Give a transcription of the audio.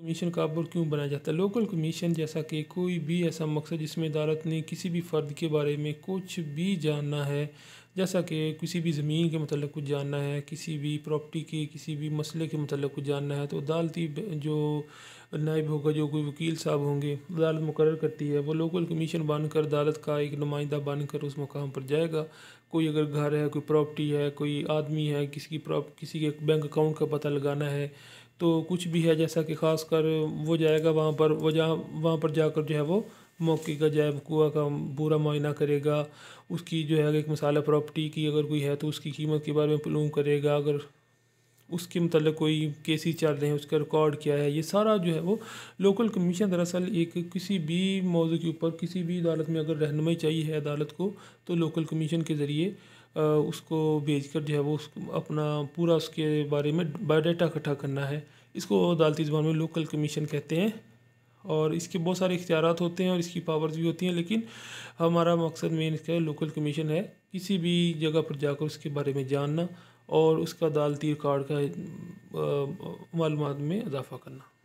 commission का board क्यों बनाया जाता है लोकल कमीशन जैसा कि कोई भी ऐसा मकसद जिसमें अदालत ने किसी भी फ़र्द के बारे में कुछ भी जानना है जैसा कि किसी भी ज़मीन के मतलब कुछ जानना है किसी भी प्रॉपर्टी के किसी भी मसले के मतलब कुछ जानना है तो अदालती जो नायब होगा जो कोई वकील साहब होंगे अदालत मुकर करती है वो लोकल कमीशन बनकर अदालत का एक नुमाइंदा बनकर उस मकाम पर जाएगा कोई अगर घर है कोई प्रॉपर्टी है कोई आदमी है किसी की प्रॉप किसी के बैंक अकाउंट का पता लगाना है तो कुछ भी है जैसा कि ख़ास कर वो जाएगा वहाँ पर वो जहाँ वहाँ पर जाकर जो है वो मौके का जाए कुआ का पूरा मुआयना करेगा उसकी जो है एक मसाला प्रॉपर्टी की अगर कोई है तो उसकी कीमत के बारे में प्लूम करेगा अगर उसके मतलब कोई केसी चल रहे हैं उसका रिकॉर्ड क्या है ये सारा जो है वो लोकल कमीशन दरअसल एक किसी भी मौजू के ऊपर किसी भी अदालत में अगर रहनुमाई चाहिए है अदालत को तो लोकल कमीशन के ज़रिए उसको भेजकर जो है वो अपना पूरा उसके बारे में बायोडाटा इकट्ठा करना है इसको अदालती ज़बान में लोकल कमीशन कहते हैं और इसके बहुत सारे इख्तियार होते हैं और इसकी पावर्स भी होती हैं लेकिन हमारा मकसद मेन इसका लोकल कमीशन है किसी भी जगह पर जाकर उसके बारे में जानना और उसका अदालती रिकॉर्ड का मालूम में इजाफ़ा करना